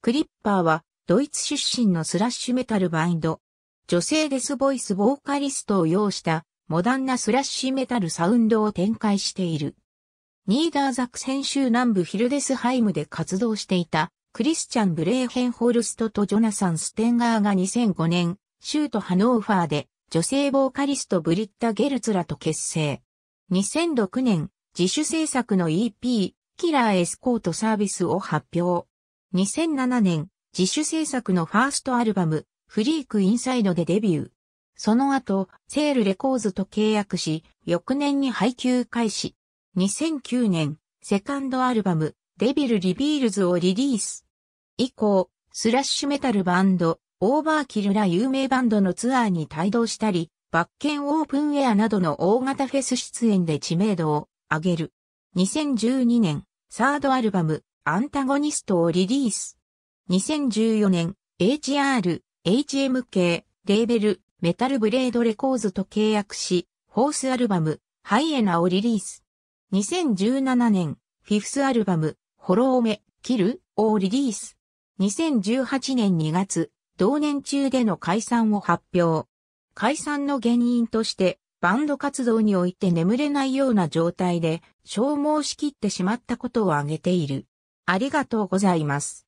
クリッパーはドイツ出身のスラッシュメタルバインド。女性デスボイスボーカリストを要したモダンなスラッシュメタルサウンドを展開している。ニーダーザクセン州南部ヒルデスハイムで活動していたクリスチャン・ブレーヘンホルストとジョナサン・ステンガーが2005年、州都ハノーファーで女性ボーカリストブリッタ・ゲルツらと結成。2006年、自主制作の EP、キラーエスコートサービスを発表。2007年、自主制作のファーストアルバム、フリークインサイドでデビュー。その後、セールレコーズと契約し、翌年に配給開始。2009年、セカンドアルバム、デビル・リビールズをリリース。以降、スラッシュメタルバンド、オーバーキルら有名バンドのツアーに帯同したり、バッケンオープンエアなどの大型フェス出演で知名度を上げる。2012年、サードアルバム、アンタゴニストをリリース。2014年、HR、HMK、レーベル、メタルブレードレコーズと契約し、フォースアルバム、ハイエナをリリース。2017年、フィフスアルバム、ホロオメ、キルをリリース。2018年2月、同年中での解散を発表。解散の原因として、バンド活動において眠れないような状態で消耗しきってしまったことを挙げている。ありがとうございます。